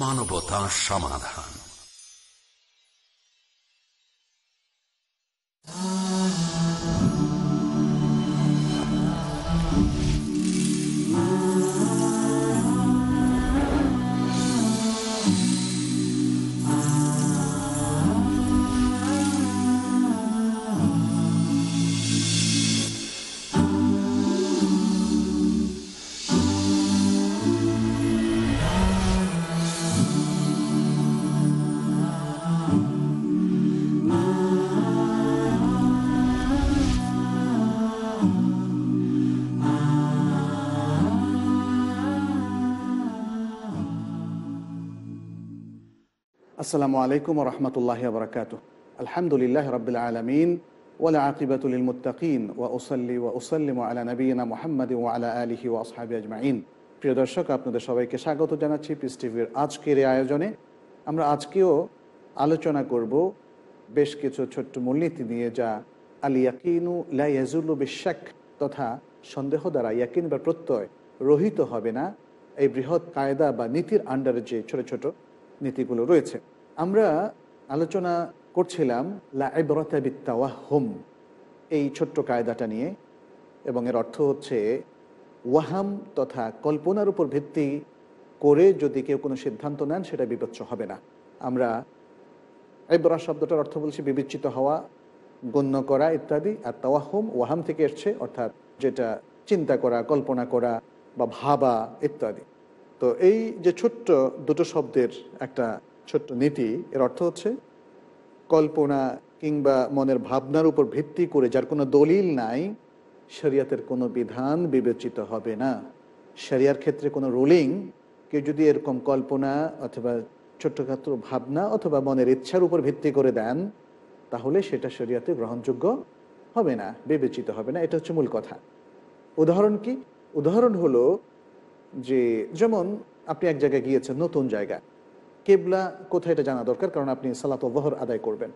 মানবতা সমাধান আসসালামু আলাইকুম রহমতুল্লাহ বরকাত আলহামদুলিল্লাহ রবিল আলমিন ওলা আকিবাতুল মুতাকিন ওয়া ওসল্লি ওয়া ওসাল্লিম আলা নবীনা মোহাম্মদ ও আলা আলহি ও আসহাবি আজমাইন প্রিয় দর্শক আপনাদের সবাইকে স্বাগত জানাচ্ছি পিস টিভির আজকের এই আয়োজনে আমরা আজকেও আলোচনা করব বেশ কিছু ছোট্ট মূলনীতি নিয়ে যা আল ইয়াকিনু লাইয়াজুল্লু বিশ্বাক তথা সন্দেহ দ্বারা ইয়াকিন বা প্রত্যয় রহিত হবে না এই বৃহৎ কায়দা বা নীতির আন্ডারে যে ছোট ছোট নীতিগুলো রয়েছে আমরা আলোচনা করছিলাম হোম এই ছোট্ট কায়দাটা নিয়ে এবং এর অর্থ হচ্ছে ওয়াহাম তথা কল্পনার উপর ভিত্তি করে যদি কেউ কোনো সিদ্ধান্ত নেন সেটা বিবেচ্য হবে না আমরা এবরা শব্দটার অর্থ বলছি বিবেচিত হওয়া গণ্য করা ইত্যাদি আর তাওয়াহম ওয়াহাম থেকে এসছে অর্থাৎ যেটা চিন্তা করা কল্পনা করা বা ভাবা ইত্যাদি তো এই যে ছোট্ট দুটো শব্দের একটা ছোট্ট নীতি এর অর্থ হচ্ছে কল্পনা কিংবা মনের ভাবনার উপর ভিত্তি করে যার কোনো দলিল নাই শরিয়াতের কোনো বিধান বিবেচিত হবে না শরিয়ার ক্ষেত্রে কোনো রুলিং কেউ যদি এরকম কল্পনা অথবা ছোট্টখাটো ভাবনা অথবা মনের ইচ্ছার উপর ভিত্তি করে দেন তাহলে সেটা শরিয়াতে গ্রহণযোগ্য হবে না বিবেচিত হবে না এটা হচ্ছে মূল কথা উদাহরণ কি উদাহরণ হলো যে যেমন আপনি এক জায়গায় গিয়েছেন নতুন জায়গা কেবলা কোথায় এটা জানা দরকার কারণ আপনি সালাত অবহর আদায় করবেন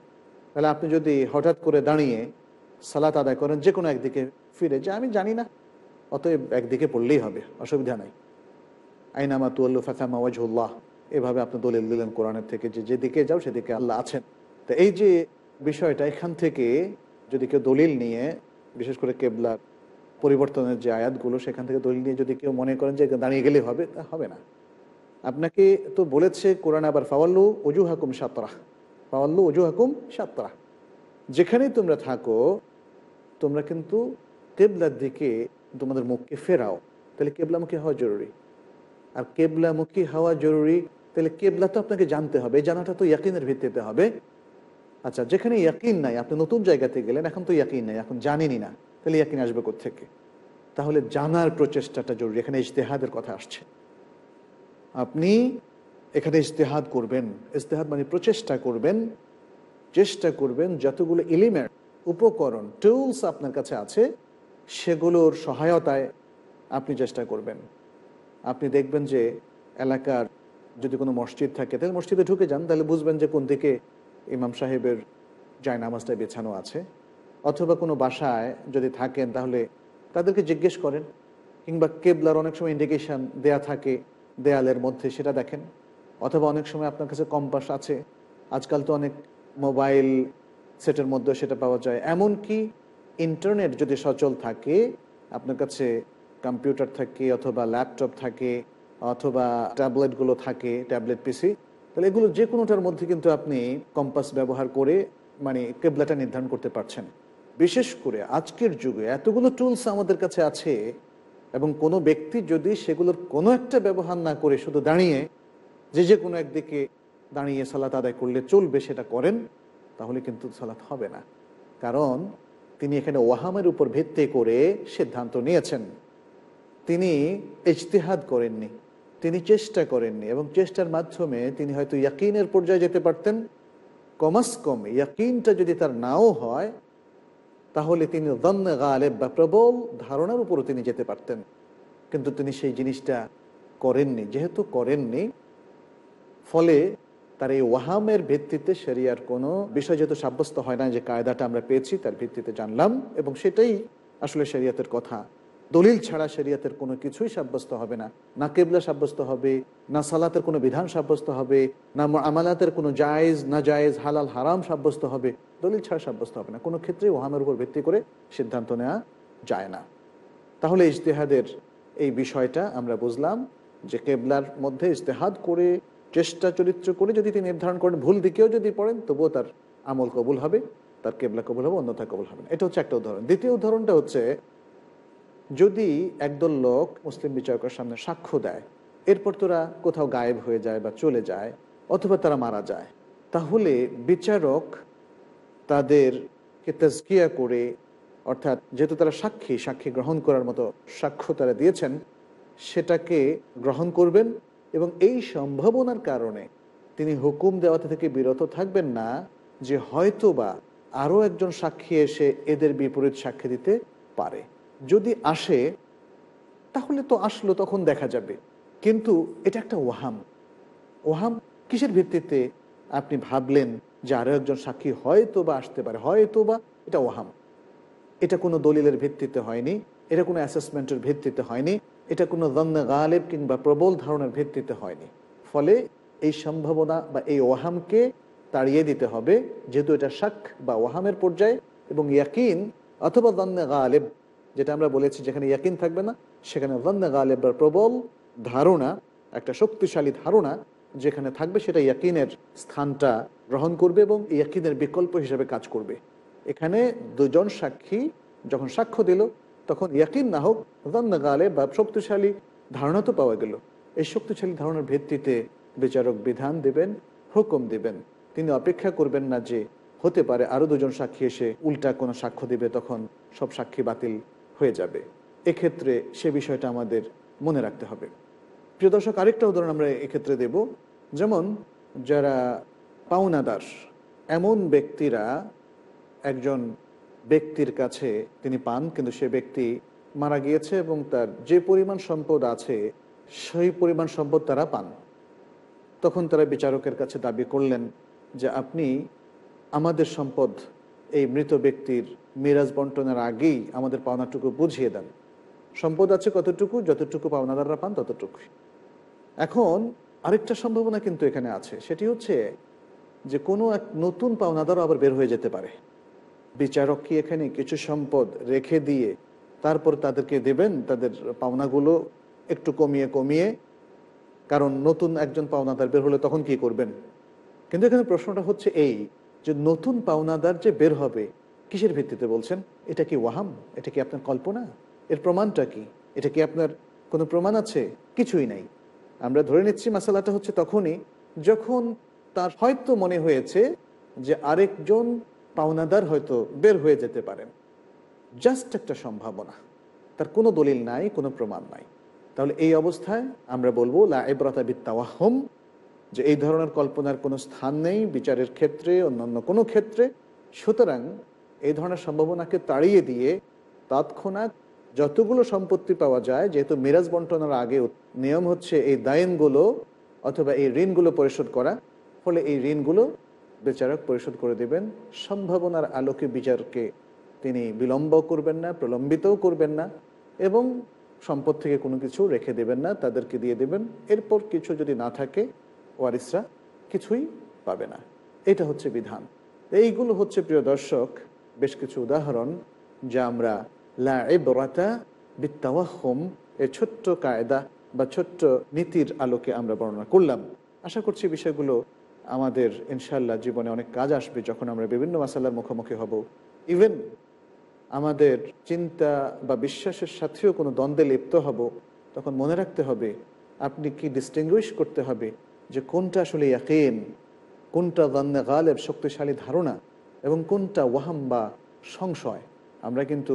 তাহলে আপনি যদি হঠাৎ করে দাঁড়িয়ে সালাত আদায় করেন যে কোনো একদিকে ফিরে যে আমি জানি না অতএব একদিকে পড়লেই হবে অসুবিধা নাই আইনামা তুয়াল্লু ফাকামা ওয়াজহুল্লাহ এভাবে আপনি দলিল দিলেন কোরআনের থেকে যে যেদিকে যাও সেদিকে আল্লাহ আছেন তো এই যে বিষয়টা এখান থেকে যদি কেউ দলিল নিয়ে বিশেষ করে কেবলার পরিবর্তনের যে আয়াতগুলো সেখান থেকে দলিল নিয়ে যদি কেউ মনে করেন যে দাঁড়িয়ে গেলে হবে তা হবে না আপনাকে তো বলেছে কোরআন আবার ফাওয়াল্লু অজু হাকুম সাতরাহ ফাওয়াল্লু অজু হাকুম সাতরাহ যেখানেই তোমরা থাকো তোমরা কিন্তু কেবলার দিকে তোমাদের মুখকে ফেরাও তাহলে কেবলামুখী হওয়া জরুরি আর কেবলামুখী হওয়া জরুরি তাহলে কেবলা তো আপনাকে জানতে হবে জানাটা তো ইয়াকিনের ভিত্তিতে হবে আচ্ছা যেখানে ইয়াকিন নাই আপনি নতুন জায়গাতে গেলেন এখন তো ইয়াকিন নাই এখন জানেনি না তাহলে ইয়াকিন আসবে থেকে তাহলে জানার প্রচেষ্টাটা জরুরি এখানে ইশতেহাদের কথা আসছে আপনি এখানে ইজতেহাদ করবেন ইজতেহাদ মানে প্রচেষ্টা করবেন চেষ্টা করবেন যতগুলো এলিমেন্ট উপকরণ টুলস আপনার কাছে আছে সেগুলোর সহায়তায় আপনি চেষ্টা করবেন আপনি দেখবেন যে এলাকার যদি কোনো মসজিদ থাকে তাহলে মসজিদে ঢুকে যান তাহলে বুঝবেন যে কোন দিকে ইমাম সাহেবের জায়নামাজটা বেছানো আছে অথবা কোনো বাসায় যদি থাকেন তাহলে তাদেরকে জিজ্ঞেস করেন কিংবা কেবলার অনেক সময় ইন্ডিকেশান দেয়া থাকে দেয়ালের মধ্যে সেটা দেখেন অথবা অনেক সময় আপনার কাছে কম্পাস আছে আজকাল তো অনেক মোবাইল সেটের মধ্যে সেটা পাওয়া যায় এমন কি ইন্টারনেট যদি সচল থাকে আপনার কাছে কম্পিউটার থাকে অথবা ল্যাপটপ থাকে অথবা ট্যাবলেটগুলো থাকে ট্যাবলেট পিসি তাহলে এগুলো যে কোনোটার মধ্যে কিন্তু আপনি কম্পাস ব্যবহার করে মানে কেবলাটা নির্ধারণ করতে পারছেন বিশেষ করে আজকের যুগে এতগুলো টুলস আমাদের কাছে আছে এবং কোনো ব্যক্তি যদি সেগুলোর কোনো একটা ব্যবহার না করে শুধু দাঁড়িয়ে যে যে কোনো একদিকে দাঁড়িয়ে সালাত আদায় করলে চলবে সেটা করেন তাহলে কিন্তু সালাত হবে না কারণ তিনি এখানে ওয়াহামের উপর ভিত্তি করে সিদ্ধান্ত নিয়েছেন তিনি ইজতেহাদ করেননি তিনি চেষ্টা করেননি এবং চেষ্টার মাধ্যমে তিনি হয়তো ইয়াকিনের পর্যায়ে যেতে পারতেন কমাস কম ইয়াকিনটা যদি তার নাও হয় তাহলে তিনি দন্নে গালেব বা প্রবল ধারণার উপরও তিনি যেতে পারতেন কিন্তু তিনি সেই জিনিসটা করেননি যেহেতু করেননি ফলে তার এই ওয়াহামের ভিত্তিতে সেরিয়ার কোনো বিষয় যেহেতু সাব্যস্ত হয় না যে কায়দাটা আমরা পেয়েছি তার ভিত্তিতে জানলাম এবং সেটাই আসলে শরিয়াতের কথা দলিল ছাড়া শরীয়তের কোনো কিছুই সাব্যস্ত হবে না না কেবলা সাব্যস্ত হবে না সালাতের কোনো বিধান সাব্যস্ত হবে না আমালাতের কোনো জায়েজ না জায়েজ হালাল হারাম সাব্যস্ত হবে দলিল ছাড়া সাব্যস্ত হবে না কোনো ক্ষেত্রে ওহামের উপর ভিত্তি করে সিদ্ধান্ত নেওয়া যায় না তাহলে ইশতেহাদের এই বিষয়টা আমরা বুঝলাম যে কেবলার মধ্যে ইশতেহাদ করে চেষ্টা চরিত্র করে যদি তিনি নির্ধারণ করেন ভুল দিকেও যদি পড়েন তবুও তার আমল কবুল হবে তার কেবলা কবুল হবে অন্যথা কবুল হবে না এটা হচ্ছে একটা উদাহরণ দ্বিতীয় উদাহরণটা হচ্ছে যদি একদল লোক মুসলিম বিচারকের সামনে সাক্ষ্য দেয় এরপর তোরা কোথাও গায়েব হয়ে যায় বা চলে যায় অথবা তারা মারা যায় তাহলে বিচারক তাদেরকে তাজকিয়া করে অর্থাৎ যেহেতু তারা সাক্ষী সাক্ষী গ্রহণ করার মতো সাক্ষ্য তারা দিয়েছেন সেটাকে গ্রহণ করবেন এবং এই সম্ভাবনার কারণে তিনি হুকুম দেওয়া থেকে বিরত থাকবেন না যে হয়তোবা আরও একজন সাক্ষী এসে এদের বিপরীত সাক্ষী দিতে পারে যদি আসে তাহলে তো আসলো তখন দেখা যাবে কিন্তু এটা একটা ওহাম ওহাম কিসের ভিত্তিতে আপনি ভাবলেন যে আরও একজন সাক্ষী হয়তো বা আসতে পারে হয়তো বা এটা ওহাম এটা কোনো দলিলের ভিত্তিতে হয়নি এটা কোনো অ্যাসেসমেন্টের ভিত্তিতে হয়নি এটা কোনো দন্দ গালেব কিংবা প্রবল ধারণার ভিত্তিতে হয়নি ফলে এই সম্ভাবনা বা এই ওহামকে তাড়িয়ে দিতে হবে যেহেতু এটা শাক বা ওহামের পর্যায়ে এবং ইয়াকিন অথবা দন্দে গালেব যেটা আমরা বলেছি যেখানে ইয়াকিন থাকবে না সেখানে ভান্না গালেবার প্রবল ধারণা একটা শক্তিশালী ধারণা যেখানে থাকবে সেটা ইয়াকিনের স্থানটা গ্রহণ করবে এবং ইয়াকিনের বিকল্প হিসেবে কাজ করবে এখানে দুজন সাক্ষী যখন সাক্ষ্য দিল তখন ইয়াকিন না হোক ভান্না গালে বা শক্তিশালী ধারণা তো পাওয়া গেল এই শক্তিশালী ধারণার ভিত্তিতে বিচারক বিধান দেবেন হুকুম দেবেন তিনি অপেক্ষা করবেন না যে হতে পারে আরও দুজন সাক্ষী এসে উল্টা কোনো সাক্ষ্য দেবে তখন সব সাক্ষী বাতিল হয়ে যাবে এক্ষেত্রে সে বিষয়টা আমাদের মনে রাখতে হবে প্রিয় দর্শক আরেকটা উদাহরণ আমরা এক্ষেত্রে দেব যেমন যারা পাওনাদার এমন ব্যক্তিরা একজন ব্যক্তির কাছে তিনি পান কিন্তু সে ব্যক্তি মারা গিয়েছে এবং তার যে পরিমাণ সম্পদ আছে সেই পরিমাণ সম্পদ তারা পান তখন তারা বিচারকের কাছে দাবি করলেন যে আপনি আমাদের সম্পদ এই মৃত ব্যক্তির মিরাজ বন্টনের আগেই আমাদের পাওনাটুকু বুঝিয়ে দেন সম্পদ আছে কতটুকু যতটুকু পাওনাদাররা পান ততটুকু এখন আরেকটা সম্ভাবনা কিন্তু এখানে আছে সেটি হচ্ছে যে কোনো এক নতুন পাওনাদারও আবার বের হয়ে যেতে পারে বিচারক কি এখানে কিছু সম্পদ রেখে দিয়ে তারপর তাদেরকে দেবেন তাদের পাওনাগুলো একটু কমিয়ে কমিয়ে কারণ নতুন একজন পাওনাদার বের হলে তখন কি করবেন কিন্তু এখানে প্রশ্নটা হচ্ছে এই যে নতুন পাওনাদার যে বের হবে কিসের ভিত্তিতে বলছেন এটা কি ওয়াহাম এটা কি আপনার কল্পনা এর প্রমাণটা কি এটা কি আপনার কোনো প্রমাণ আছে কিছুই নাই আমরা ধরে নিচ্ছি মশালাটা হচ্ছে তখনই যখন তার হয়তো মনে হয়েছে যে আরেকজন পাওনাদার হয়তো বের হয়ে যেতে পারেন জাস্ট একটা সম্ভাবনা তার কোনো দলিল নাই কোনো প্রমাণ নাই তাহলে এই অবস্থায় আমরা বলবো লা এব্রতাবিত্তাওয়াহম যে এই ধরনের কল্পনার কোনো স্থান নেই বিচারের ক্ষেত্রে অন্যান্য কোনো ক্ষেত্রে সুতরাং এই ধরনের সম্ভাবনাকে তাড়িয়ে দিয়ে তৎক্ষণাৎ যতগুলো সম্পত্তি পাওয়া যায় যেহেতু মিরাজ বন্টনের আগে নিয়ম হচ্ছে এই দায়নগুলো অথবা এই ঋণগুলো পরিশোধ করা ফলে এই ঋণগুলো বিচারক পরিশোধ করে দেবেন সম্ভাবনার আলোকে বিচারকে তিনি বিলম্ব করবেন না প্রলম্বিতও করবেন না এবং সম্পদ থেকে কোনো কিছু রেখে দেবেন না তাদেরকে দিয়ে দেবেন এরপর কিছু যদি না থাকে ওয়ারিসরা কিছুই পাবে না এটা হচ্ছে বিধান এইগুলো হচ্ছে প্রিয় দর্শক বেশ কিছু উদাহরণ যা আমরা লা বিত্তাওয়াহম এর ছোট্ট কায়দা বা ছোট্ট নীতির আলোকে আমরা বর্ণনা করলাম আশা করছি বিষয়গুলো আমাদের ইনশাল্লাহ জীবনে অনেক কাজ আসবে যখন আমরা বিভিন্ন মশালার মুখোমুখি হব ইভেন আমাদের চিন্তা বা বিশ্বাসের সাথেও কোনো দ্বন্দ্বে লিপ্ত হব তখন মনে রাখতে হবে আপনি কি ডিস্টিংগুইশ করতে হবে যে কোনটা আসলে ইয়াকিন কোনটা জান্না গালেব শক্তিশালী ধারণা এবং কোনটা ওয়াহাম বা সংশয় আমরা কিন্তু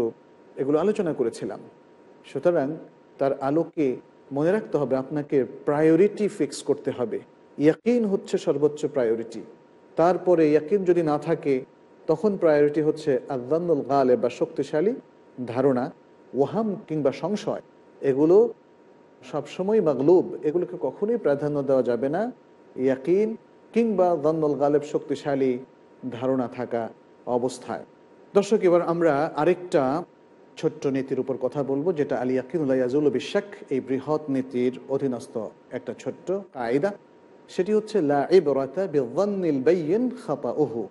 এগুলো আলোচনা করেছিলাম সুতরাং তার আলোকে মনে রাখতে হবে আপনাকে প্রায়োরিটি ফিক্স করতে হবে ইয়াকিন হচ্ছে সর্বোচ্চ প্রায়োরিটি তারপরে ইয়াকিন যদি না থাকে তখন প্রায়োরিটি হচ্ছে আদান্নুল গালে বা শক্তিশালী ধারণা ওয়াহাম কিংবা সংশয় এগুলো সবসময় মাগলুব এগুলোকে কখনোই প্রাধান্য দেওয়া যাবে না ইয়াকিন কিংবা দন্নল গালেব শক্তিশালী ধারণা থাকা অবস্থায় দর্শক এবার আমরা আরেকটা ছোট্ট নীতির উপর কথা বলবো যেটা আলী ইয়াকিনুল্লাহাজুল বিশ্বাক এই বৃহৎ নীতির অধীনস্থ একটা ছোট্ট কায়দা সেটি হচ্ছে ওহু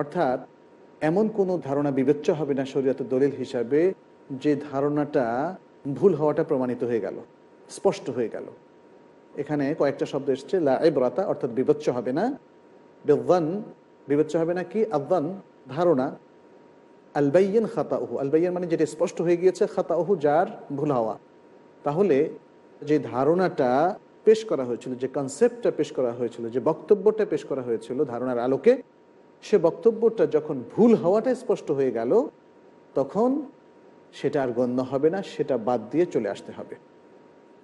অর্থাৎ এমন কোনো ধারণা বিবেচ্য হবে না শরীয়ত দলিল হিসাবে যে ধারণাটা ভুল হওয়াটা প্রমাণিত হয়ে গেল স্পষ্ট হয়ে গেল এখানে কয়েকটা শব্দ এসছে লা অর্থাৎ বিবচ্চ হবে না বেদান বিবেচ্য হবে না কি আদান ধারণা আলবাইয়েন খাতাহু আলবাইয়েন মানে যেটা স্পষ্ট হয়ে গিয়েছে খাতাহু যার ভুল হওয়া তাহলে যে ধারণাটা পেশ করা হয়েছিল যে কনসেপ্টটা পেশ করা হয়েছিল যে বক্তব্যটা পেশ করা হয়েছিল ধারণার আলোকে সে বক্তব্যটা যখন ভুল হওয়াটা স্পষ্ট হয়ে গেল তখন সেটা আর গণ্য হবে না সেটা বাদ দিয়ে চলে আসতে হবে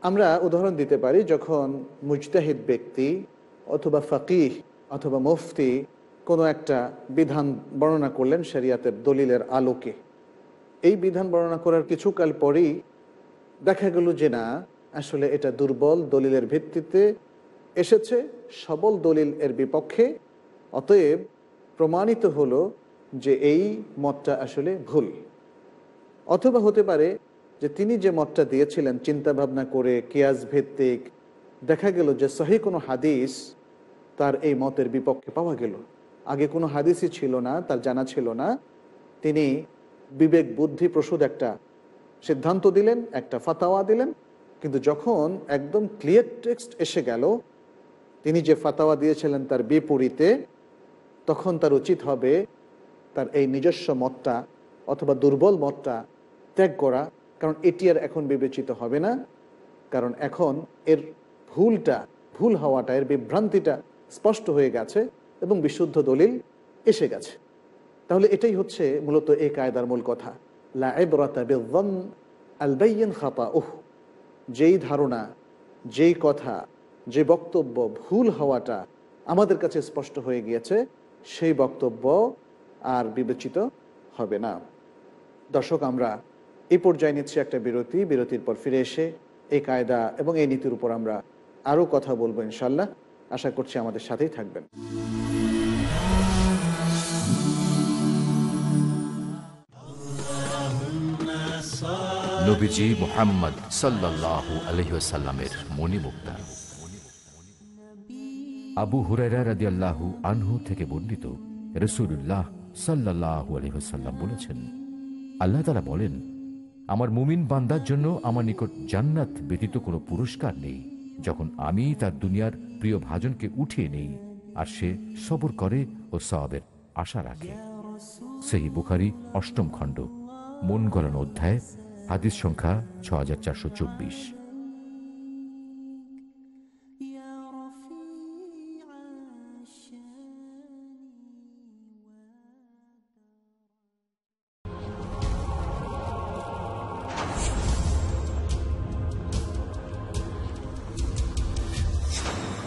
আমরা উদাহরণ দিতে পারি যখন মুজতাহিদ ব্যক্তি অথবা ফকিহ অথবা মুফতি কোনো একটা বিধান বর্ণনা করলেন শরিয়াতের দলিলের আলোকে এই বিধান বর্ণনা করার কিছুকাল পরেই দেখা গেল যে না আসলে এটা দুর্বল দলিলের ভিত্তিতে এসেছে সবল দলিল এর বিপক্ষে অতএব প্রমাণিত হলো যে এই মতটা আসলে ভুল অথবা হতে পারে যে তিনি যে মতটা দিয়েছিলেন চিন্তা ভাবনা করে কিয়াজ ভিত্তিক দেখা গেল যে সহি কোনো হাদিস তার এই মতের বিপক্ষে পাওয়া গেল আগে কোনো হাদিসই ছিল না তার জানা ছিল না তিনি বিবেক বুদ্ধি প্রসূদ একটা সিদ্ধান্ত দিলেন একটা ফাতাওয়া দিলেন কিন্তু যখন একদম ক্লিয়ার টেক্সট এসে গেল তিনি যে ফাতাওয়া দিয়েছিলেন তার বিপরীতে তখন তার উচিত হবে তার এই নিজস্ব মতটা অথবা দুর্বল মতটা ত্যাগ করা কারণ এটি আর এখন বিবেচিত হবে না কারণ এখন এর ভুলটা ভুল হওয়াটা এর বিভ্রান্তিটা স্পষ্ট হয়ে গেছে এবং বিশুদ্ধ দলিল এসে গেছে তাহলে এটাই হচ্ছে মূলত এই কায়দার মূল কথা খাপা ওহ যেই ধারণা যেই কথা যে বক্তব্য ভুল হওয়াটা আমাদের কাছে স্পষ্ট হয়ে গিয়েছে সেই বক্তব্য আর বিবেচিত হবে না দর্শক আমরা এই পর্যায়ে নিচ্ছি একটা বিরতি বিরতির পর ফিরে এসে এই কায়দা এবং এই নীতির উপর আমরা আরও কথা বলবো ইনশাল্লাহ আশা করছি আমাদের সাথেই থাকবেন নবীজি মোহাম্মদ সাল্লাহ আলহিসাল্লামের মণিমুক্তা আবু হুরাইরা রাদি আল্লাহু আনহু থেকে বর্ণিত রসুল্লাহ সাল্লাহ আলহিহসাল্লাম বলেছেন আল্লাহ তালা বলেন আমার মুমিন বান্দার জন্য আমার নিকট জান্নাত ব্যতীত কোনো পুরস্কার নেই যখন আমি তার দুনিয়ার প্রিয় ভাজনকে উঠিয়ে নেই আর সে সবর করে ও সবের আশা রাখে সেই বুখারি অষ্টম খণ্ড মন গলানো অধ্যায় হাদিস সংখ্যা ছ হাজার চারশো চব্বিশ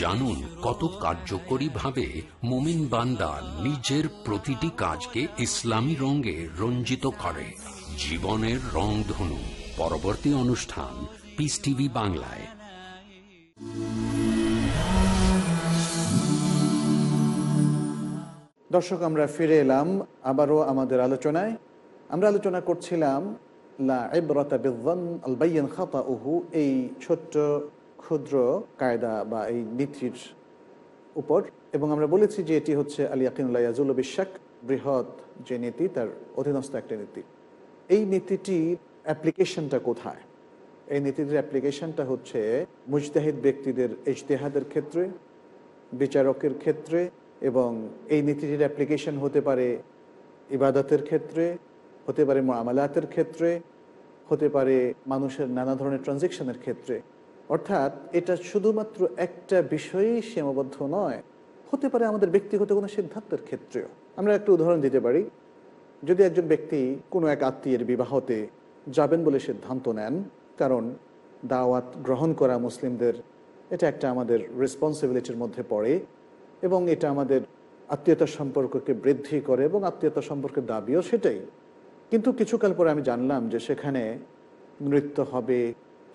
জানুন কত কার্যকরী ভাবে মুমিন বান্দা নিজের প্রতিটি কাজকে ইসলামী রঙে রঞ্জিত করে জীবনের রং ধনু পরবর্তী অনুষ্ঠান পিস টিভি বাংলায় দর্শক আমরা ফিরে এলাম আবারও আমাদের আলোচনায় আমরা আলোচনা করছিলাম লা আলবাইয়ান খাতা উহু এই ছোট্ট ক্ষুদ্র কায়দা বা এই নীতির উপর এবং আমরা বলেছি যে এটি হচ্ছে আলী আকিনুল্লাহাজুল বিশ্বাক বৃহৎ যে নীতি তার অধীনস্থ একটা নীতি এই নীতিটির অ্যাপ্লিকেশনটা কোথায় এই নীতিটির অ্যাপ্লিকেশনটা হচ্ছে মুজতাহিদ ব্যক্তিদের ইজতেহাদের ক্ষেত্রে বিচারকের ক্ষেত্রে এবং এই নীতিটির অ্যাপ্লিকেশন হতে পারে ইবাদতের ক্ষেত্রে হতে পারে মামালাতের ক্ষেত্রে হতে পারে মানুষের নানা ধরনের ট্রানজেকশনের ক্ষেত্রে অর্থাৎ এটা শুধুমাত্র একটা বিষয়েই সীমাবদ্ধ নয় হতে পারে আমাদের ব্যক্তিগত কোনো সিদ্ধান্তের ক্ষেত্রেও আমরা একটা উদাহরণ দিতে পারি যদি একজন ব্যক্তি কোনো এক আত্মীয়ের বিবাহতে যাবেন বলে সিদ্ধান্ত নেন কারণ দাওয়াত গ্রহণ করা মুসলিমদের এটা একটা আমাদের রেসপন্সিবিলিটির মধ্যে পড়ে এবং এটা আমাদের আত্মীয়তা সম্পর্ককে বৃদ্ধি করে এবং আত্মীয়তা সম্পর্কের দাবিও সেটাই কিন্তু কিছুকাল পরে আমি জানলাম যে সেখানে নৃত্য হবে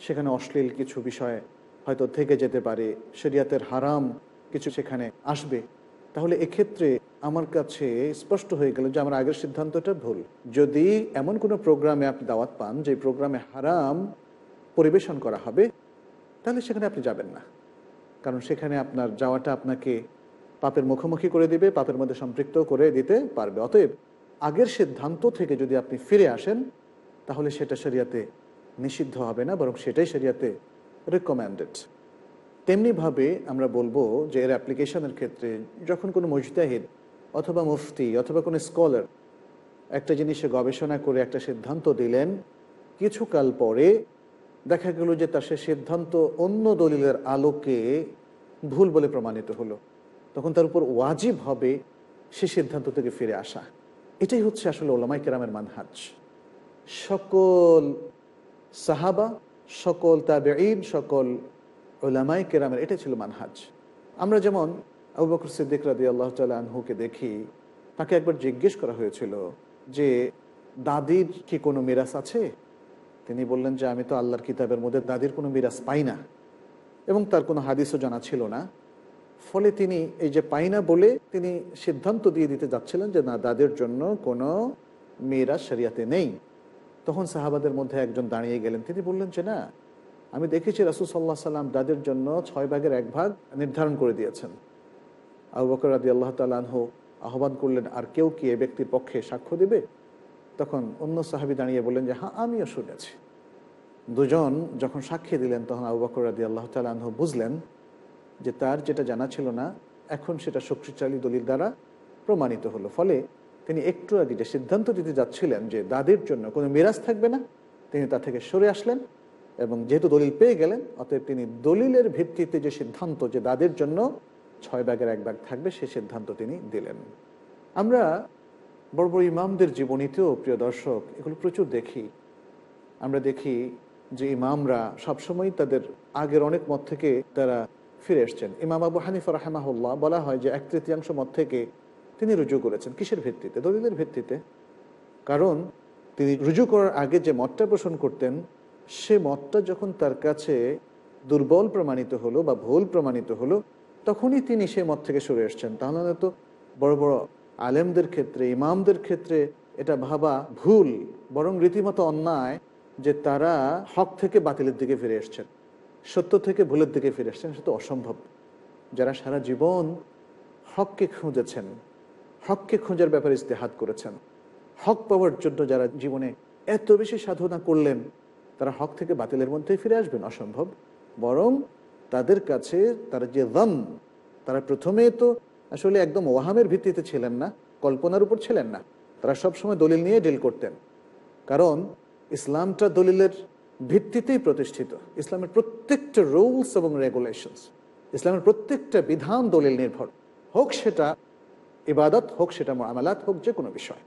সেখানে অশ্লীল কিছু বিষয় হয়তো থেকে যেতে পারে শরিয়াতের হারাম কিছু সেখানে আসবে তাহলে এক্ষেত্রে আমার কাছে স্পষ্ট হয়ে গেল যে আমার আগের সিদ্ধান্তটা ভুল যদি এমন কোনো প্রোগ্রামে আপনি দাওয়াত পান যে প্রোগ্রামে হারাম পরিবেশন করা হবে তাহলে সেখানে আপনি যাবেন না কারণ সেখানে আপনার যাওয়াটা আপনাকে পাপের মুখোমুখি করে দিবে পাপের মধ্যে সম্পৃক্ত করে দিতে পারবে অতএব আগের সিদ্ধান্ত থেকে যদি আপনি ফিরে আসেন তাহলে সেটা শরিয়াতে নিষিদ্ধ হবে না বরং সেটাই শরিয়াতে রেকমেন্ডেড তেমনিভাবে আমরা বলবো যে এর অ্যাপ্লিকেশনের ক্ষেত্রে যখন কোনো মুজতাহিদ অথবা মুফতি অথবা কোনো স্কলার একটা জিনিসে গবেষণা করে একটা সিদ্ধান্ত দিলেন কিছুকাল পরে দেখা গেল যে তার সে সিদ্ধান্ত অন্য দলিলের আলোকে ভুল বলে প্রমাণিত হলো তখন তার উপর ওয়াজিব হবে সে সিদ্ধান্ত থেকে ফিরে আসা এটাই হচ্ছে আসলে ওলামাই কেরামের মানহাজ সকল সাহাবা সকল তাবেঈন সকল ওলামাই কেরামের এটাই ছিল মানহাজ আমরা যেমন আবু বকর সিদ্দিক রাদি আল্লাহ আনহুকে দেখি তাকে একবার জিজ্ঞেস করা হয়েছিল যে দাদির কি কোনো মিরাস আছে তিনি বললেন যে আমি তো আল্লাহর কিতাবের মধ্যে দাদির কোনো মিরাস পাই না এবং তার কোনো হাদিসও জানা ছিল না ফলে তিনি এই যে পাই না বলে তিনি সিদ্ধান্ত দিয়ে দিতে যাচ্ছিলেন যে না দাদের জন্য কোনো মেয়েরা সেরিয়াতে নেই তখন সাহাবাদের মধ্যে একজন দাঁড়িয়ে গেলেন তিনি বললেন যে না আমি দেখেছি রাসুল সাল্লাহ সাল্লাম দাদের জন্য ছয় ভাগের এক ভাগ নির্ধারণ করে দিয়েছেন আবু বকর রাজি আল্লাহ তালাহ আহ্বান করলেন আর কেউ কি এ ব্যক্তির পক্ষে সাক্ষ্য দেবে তখন অন্য সাহাবি দাঁড়িয়ে বললেন যে হ্যাঁ আমিও শুনেছি দুজন যখন সাক্ষী দিলেন তখন আবু বকর রাজি আল্লাহ তালাহ বুঝলেন যে তার যেটা জানা ছিল না এখন সেটা শক্তিশালী দলিল দ্বারা প্রমাণিত হলো ফলে তিনি একটু আগে যে সিদ্ধান্ত দিতে যাচ্ছিলেন যে দাদের জন্য কোনো মিরাজ থাকবে না তিনি তা থেকে সরে আসলেন এবং যেহেতু দলিল পেয়ে গেলেন অতএব তিনি দলিলের ভিত্তিতে যে সিদ্ধান্ত যে দাদের জন্য ছয় ব্যাগের এক ব্যাগ থাকবে সে সিদ্ধান্ত তিনি দিলেন আমরা বড় বড় ইমামদের জীবনীতেও প্রিয় দর্শক এগুলো প্রচুর দেখি আমরা দেখি যে ইমামরা সবসময় তাদের আগের অনেক মত থেকে তারা ফিরে এসছেন ইমাম আবু হানিফা রাহেমাহুল্লাহ বলা হয় যে এক তৃতীয়াংশ মত থেকে তিনি রুজু করেছেন কিসের ভিত্তিতে দলিলের ভিত্তিতে কারণ তিনি রুজু করার আগে যে মতটা পোষণ করতেন সে মতটা যখন তার কাছে দুর্বল প্রমাণিত হলো বা ভুল প্রমাণিত হলো তখনই তিনি সে মত থেকে সরে এসছেন তাহলে তো বড় বড় আলেমদের ক্ষেত্রে ইমামদের ক্ষেত্রে এটা ভাবা ভুল বরং রীতিমতো অন্যায় যে তারা হক থেকে বাতিলের দিকে ফিরে এসছেন সত্য থেকে ভুলের দিকে ফিরে আসছেন তো অসম্ভব যারা সারা জীবন হককে খুঁজেছেন হককে খোঁজার ব্যাপারে ইস্তেহাত করেছেন হক পাওয়ার জন্য যারা জীবনে এত বেশি সাধনা করলেন তারা হক থেকে বাতিলের মধ্যে ফিরে আসবেন অসম্ভব বরং তাদের কাছে তারা যে রম তারা প্রথমে তো আসলে একদম ওয়াহামের ভিত্তিতে ছিলেন না কল্পনার উপর ছিলেন না তারা সবসময় দলিল নিয়ে ডিল করতেন কারণ ইসলামটা দলিলের ভিত্তিতেই প্রতিষ্ঠিত ইসলামের প্রত্যেকটা রুলস এবং রেগুলেশনস ইসলামের প্রত্যেকটা বিধান দলিল নির্ভর হোক সেটা ইবাদত হোক সেটা মামালাত হোক যে কোনো বিষয়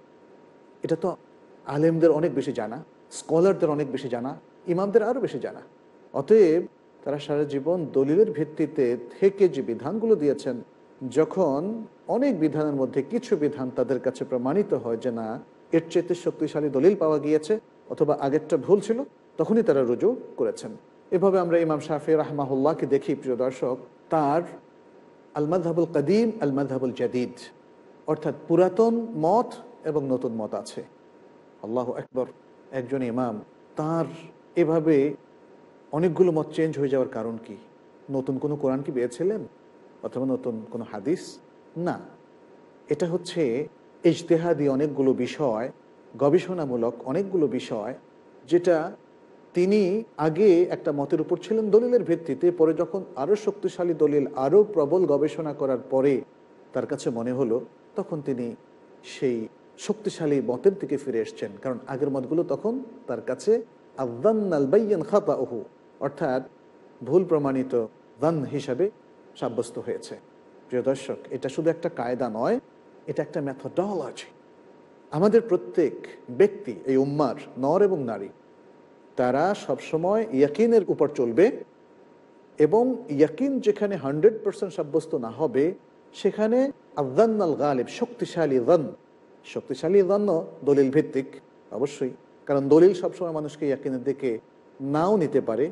এটা তো আলেমদের অনেক বেশি জানা স্কলারদের অনেক বেশি জানা ইমামদের আরও বেশি জানা অতএব তারা সারা জীবন দলিলের ভিত্তিতে থেকে যে বিধানগুলো দিয়েছেন যখন অনেক বিধানের মধ্যে কিছু বিধান তাদের কাছে প্রমাণিত হয় যে না এর চেয়ে শক্তিশালী দলিল পাওয়া গিয়েছে অথবা আগেরটা ভুল ছিল তখনই তারা রুজু করেছেন এভাবে আমরা ইমাম শাহি রাহমাহুল্লাহকে দেখি প্রিয় দর্শক তার আল মাধাবুল কদিম আল মাধাবুল জাদিদ অর্থাৎ পুরাতন মত এবং নতুন মত আছে আল্লাহ একবার একজন ইমাম তার এভাবে অনেকগুলো মত চেঞ্জ হয়ে যাওয়ার কারণ কি নতুন কোনো কোরআন কি পেয়েছিলেন অথবা নতুন কোনো হাদিস না এটা হচ্ছে ইজতেহাদি অনেকগুলো বিষয় গবেষণামূলক অনেকগুলো বিষয় যেটা তিনি আগে একটা মতের উপর ছিলেন দলিলের ভিত্তিতে পরে যখন আরও শক্তিশালী দলিল আরও প্রবল গবেষণা করার পরে তার কাছে মনে হলো তখন তিনি সেই শক্তিশালী মতের দিকে ফিরে এসছেন কারণ আগের মতগুলো তখন তার কাছে আদান্নাল খাতা ওহু অর্থাৎ ভুল প্রমাণিত দান হিসাবে সাব্যস্ত হয়েছে প্রিয় দর্শক এটা শুধু একটা কায়দা নয় এটা একটা আছে আমাদের প্রত্যেক ব্যক্তি এই উম্মার নর এবং নারী তারা সবসময় ইয়াকিনের উপর চলবে এবং ইয়াকিন যেখানে হান্ড্রেড পারসেন্ট সাব্যস্ত না হবে সেখানে আল গালিব শক্তিশালী রান শক্তিশালী রান দলিল ভিত্তিক অবশ্যই কারণ দলিল সবসময় মানুষকে ইয়াকিনের দিকে নাও নিতে পারে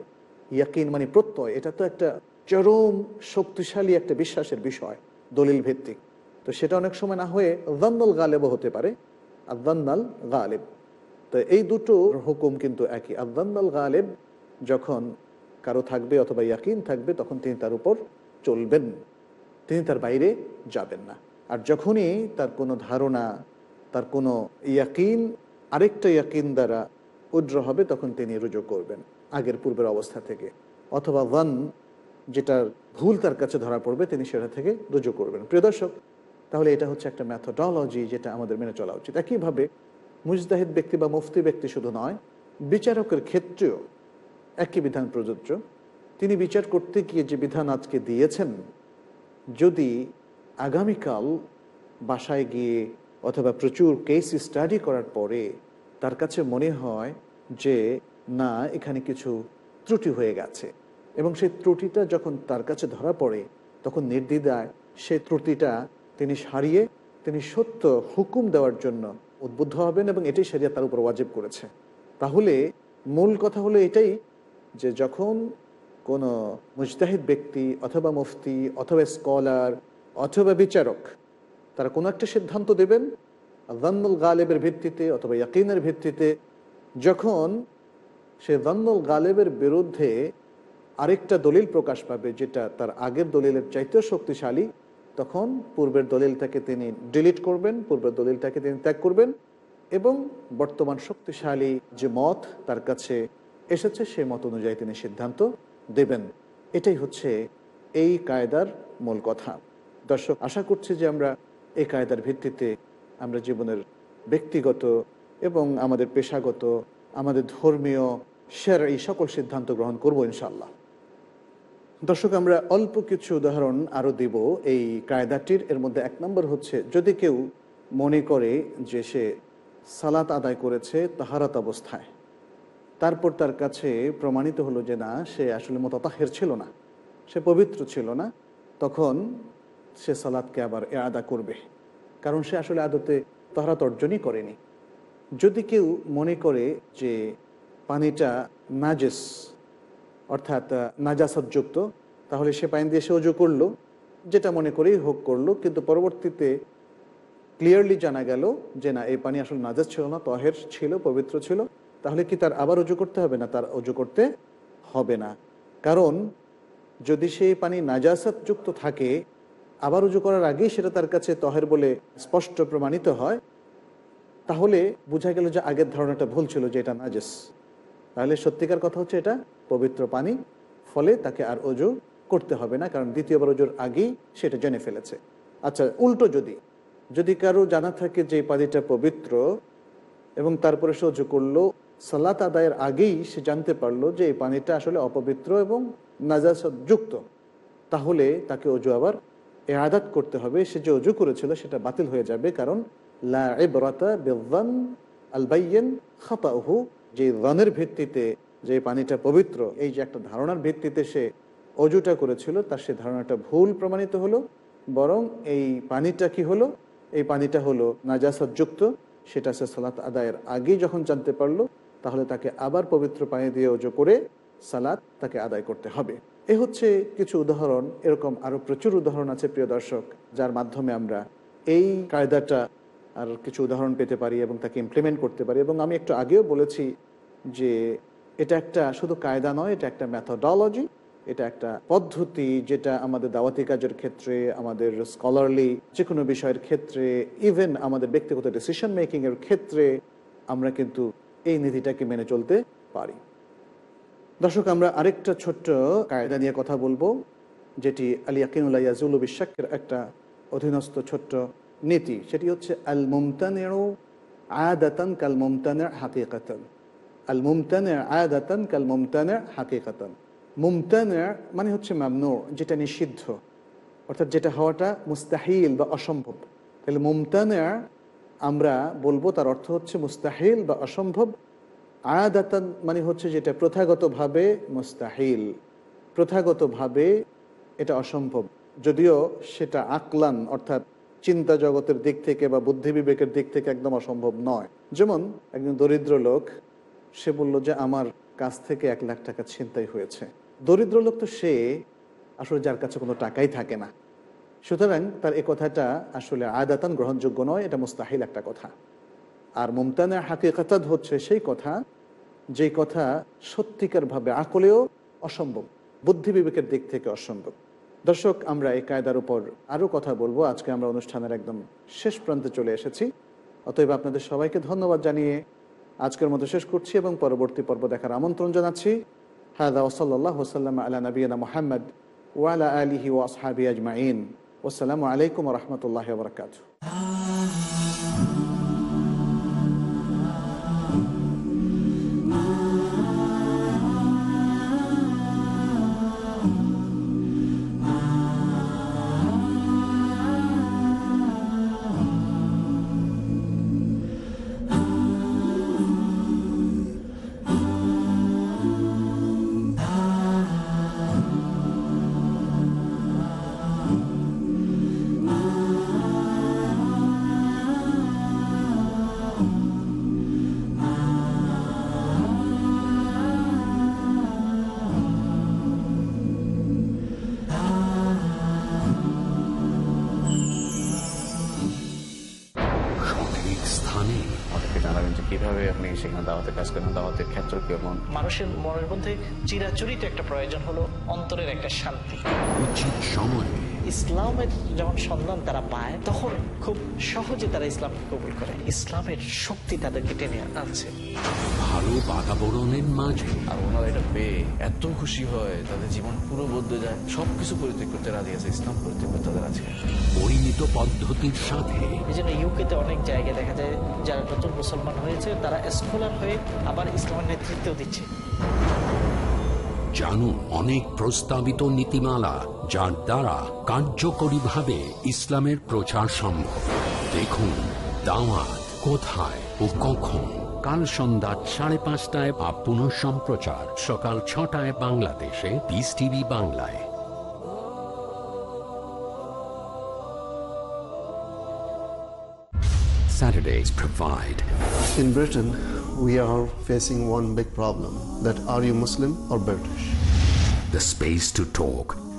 ইয়াকিন মানে প্রত্যয় এটা তো একটা চরম শক্তিশালী একটা বিশ্বাসের বিষয় দলিল ভিত্তিক তো সেটা অনেক সময় না হয়ে জান্নাল গালেবও হতে পারে আর গালেব তো এই দুটো হুকুম কিন্তু একই আদান্নাল গালেব যখন কারো থাকবে অথবা ইয়াকিন থাকবে তখন তিনি তার উপর চলবেন তিনি তার বাইরে যাবেন না আর যখনই তার কোনো ধারণা তার কোনো ইয়াকিন আরেকটা ইয়াকিন দ্বারা উদ্র হবে তখন তিনি রুজু করবেন আগের পূর্বের অবস্থা থেকে অথবা ওয়ান যেটার ভুল তার কাছে ধরা পড়বে তিনি সেটা থেকে রুজু করবেন প্রিয় দর্শক তাহলে এটা হচ্ছে একটা ম্যাথোডলজি যেটা আমাদের মেনে চলা উচিত একইভাবে মুজদাহিদ ব্যক্তি বা মুফতি ব্যক্তি শুধু নয় বিচারকের ক্ষেত্রেও একই বিধান প্রযোজ্য তিনি বিচার করতে গিয়ে যে বিধান আজকে দিয়েছেন যদি আগামীকাল বাসায় গিয়ে অথবা প্রচুর কেস স্টাডি করার পরে তার কাছে মনে হয় যে না এখানে কিছু ত্রুটি হয়ে গেছে এবং সেই ত্রুটিটা যখন তার কাছে ধরা পড়ে তখন নির্দ্বিধায় সেই ত্রুটিটা তিনি সারিয়ে তিনি সত্য হুকুম দেওয়ার জন্য উদ্বুদ্ধ হবেন এবং এটাই সেরিয়া তার উপর ওয়াজিব করেছে তাহলে মূল কথা হলো এটাই যে যখন কোনো মুজতাহিদ ব্যক্তি অথবা মুফতি অথবা স্কলার অথবা বিচারক তারা কোনো একটা সিদ্ধান্ত দেবেন জান্নুল গালেবের ভিত্তিতে অথবা ইয়াকিনের ভিত্তিতে যখন সে জান্নুল গালেবের বিরুদ্ধে আরেকটা দলিল প্রকাশ পাবে যেটা তার আগের দলিলের চাইতেও শক্তিশালী তখন পূর্বের দলিলটাকে তিনি ডিলিট করবেন পূর্বের দলিলটাকে তিনি ত্যাগ করবেন এবং বর্তমান শক্তিশালী যে মত তার কাছে এসেছে সেই মত অনুযায়ী তিনি সিদ্ধান্ত দেবেন এটাই হচ্ছে এই কায়দার মূল কথা দর্শক আশা করছি যে আমরা এই কায়দার ভিত্তিতে আমরা জীবনের ব্যক্তিগত এবং আমাদের পেশাগত আমাদের ধর্মীয় সেরা এই সকল সিদ্ধান্ত গ্রহণ করবো ইনশাল্লাহ দর্শক আমরা অল্প কিছু উদাহরণ আরও দেব এই কায়দাটির এর মধ্যে এক নম্বর হচ্ছে যদি কেউ মনে করে যে সে সালাত আদায় করেছে তাহারাত অবস্থায় তারপর তার কাছে প্রমাণিত হলো যে না সে আসলে তাহের ছিল না সে পবিত্র ছিল না তখন সে সালাদকে আবার এ আদা করবে কারণ সে আসলে আদতে তাহারাত অর্জনই করেনি যদি কেউ মনে করে যে পানিটা নাজেস অর্থাৎ নাজাসতযুক্ত তাহলে সে পানি দিয়ে সে অজু করলো যেটা মনে করেই হোক করলো কিন্তু পরবর্তীতে ক্লিয়ারলি জানা গেল যে না এই পানি আসলে নাজাজ ছিল না তহের ছিল পবিত্র ছিল তাহলে কি তার আবার অজু করতে হবে না তার অজু করতে হবে না কারণ যদি সেই পানি নাজাসতযুক্ত থাকে আবার উজু করার আগেই সেটা তার কাছে তহের বলে স্পষ্ট প্রমাণিত হয় তাহলে বোঝা গেল যে আগের ধারণাটা ভুল ছিল যে এটা নাজেস তাহলে সত্যিকার কথা হচ্ছে এটা পবিত্র পানি ফলে তাকে আর অজু করতে হবে না কারণ দ্বিতীয়বার অজুর আগেই সেটা জেনে ফেলেছে আচ্ছা উল্টো যদি যদি কারো জানা থাকে যে পানিটা পবিত্র এবং তারপরে অজু করলো সালাত আদায়ের আগেই সে জানতে পারলো যে এই পানিটা আসলে অপবিত্র এবং নাজাসযুক্ত তাহলে তাকে অজু আবার এ আদাত করতে হবে সে যে অজু করেছিল সেটা বাতিল হয়ে যাবে কারণ লা এব্রাতা বেজান আলবাইয়েন খাতাহু যে রনের ভিত্তিতে যে পানিটা পবিত্র এই যে একটা ধারণার ভিত্তিতে সে অজুটা করেছিল তার সে ধারণাটা ভুল প্রমাণিত হলো বরং এই পানিটা কি হলো এই পানিটা হলো নাজাসতযুক্ত সেটা সে সালাত আদায়ের আগেই যখন জানতে পারলো তাহলে তাকে আবার পবিত্র পানি দিয়ে অজু করে সালাত তাকে আদায় করতে হবে এ হচ্ছে কিছু উদাহরণ এরকম আরও প্রচুর উদাহরণ আছে প্রিয় দর্শক যার মাধ্যমে আমরা এই কায়দাটা আর কিছু উদাহরণ পেতে পারি এবং তাকে ইমপ্লিমেন্ট করতে পারি এবং আমি একটু আগেও বলেছি যে এটা একটা শুধু কায়দা নয় এটা একটা ম্যাথোডলজি এটা একটা পদ্ধতি যেটা আমাদের দাওয়াতি কাজের ক্ষেত্রে আমাদের স্কলারলি যে কোনো বিষয়ের ক্ষেত্রে ইভেন আমাদের ব্যক্তিগত ডিসিশন মেকিংয়ের ক্ষেত্রে আমরা কিন্তু এই নীতিটাকে মেনে চলতে পারি দর্শক আমরা আরেকটা ছোট্ট কায়দা নিয়ে কথা বলবো যেটি আলিয়াকিনুল্লাহ ইয়াজুল বিশ্বাকের একটা অধীনস্থ ছোট্ট নীতি সেটি হচ্ছে আল মুমতানেরও আয়াদাতন কাল মুমতানের হাকিকাতন আল মুমতানের আয়াদাতন কাল মুমতানের হাকিকাতন মুমতানের মানে হচ্ছে মামনু যেটা নিষিদ্ধ অর্থাৎ যেটা হওয়াটা মুস্তাহিল বা অসম্ভব তাহলে মুমতানের আমরা বলবো তার অর্থ হচ্ছে মুস্তাহিল বা অসম্ভব আয়াদাতন মানে হচ্ছে যেটা প্রথাগতভাবে মুস্তাহিল প্রথাগতভাবে এটা অসম্ভব যদিও সেটা আকলান অর্থাৎ চিন্তা জগতের দিক থেকে বা বুদ্ধি বিবেকের দিক থেকে একদম অসম্ভব নয় যেমন একজন দরিদ্র লোক সে বলল যে আমার কাছ থেকে এক লাখ টাকা ছিনতাই হয়েছে দরিদ্র লোক তো সে আসলে যার কাছে কোনো টাকাই থাকে না সুতরাং তার এ কথাটা আসলে আদাতান গ্রহণযোগ্য নয় এটা মুস্তাহিল একটা কথা আর মুমতানের হাকিকাতাদ হচ্ছে সেই কথা যেই কথা সত্যিকারভাবে আকলেও অসম্ভব বুদ্ধি বিবেকের দিক থেকে অসম্ভব দর্শক আমরা এই কায়দার উপর আরও কথা বলবো আজকে আমরা অনুষ্ঠানের একদম শেষ প্রান্তে চলে এসেছি অতএব আপনাদের সবাইকে ধন্যবাদ জানিয়ে আজকের মতো শেষ করছি এবং পরবর্তী পর্ব দেখার আমন্ত্রণ জানাচ্ছি হায়দা ওসল্লাহ ওসাল্লাম আলা নবীনা মোহাম্মদ ওয়ালা আলিহি ওয়াসহাবি আজমাইন ওসালামু আলাইকুম রহমতুল্লাহ বরকাত মানুষের মনের মধ্যে চিরাচরিত একটা প্রয়োজন হলো অন্তরের একটা শান্তি উচিত সময়ে ইসলামের যখন সন্ধান তারা পায় তখন খুব সহজে তারা ইসলামকে কবুল করে ইসলামের শক্তি তাদেরকে টেনে আনছে ভালো বাতাবরণের মাঝে আর ওনারা এটা পেয়ে এত খুশি হয় তাদের জীবন পুরো বদলে যায় সবকিছু পরিত্যাগ করতে রাজি আছে ইসলাম পরিত্যাগ করতে তাদের আছে পরিণত পদ্ধতির সাথে এই জন্য ইউকেতে অনেক জায়গায় দেখা যায় যারা নতুন মুসলমান হয়েছে তারা স্কলার হয়ে আবার ইসলামের নেতৃত্ব দিচ্ছে জানুন অনেক প্রস্তাবিত নীতিমালা যার দ্বারা কার্যকরী ভাবে ইসলামের প্রচার সম্ভব দেখুন দাওয়াত কোথায় ও কখন কাল সন্ধ্যা সাড়ে পাঁচটায় বা পুনঃ সম্প্রচার সকাল ছটায় বাংলাদেশে বিস টিভি বাংলায় Saturdays provide. In Britain, we are facing one big problem that are you Muslim or British? The space to talk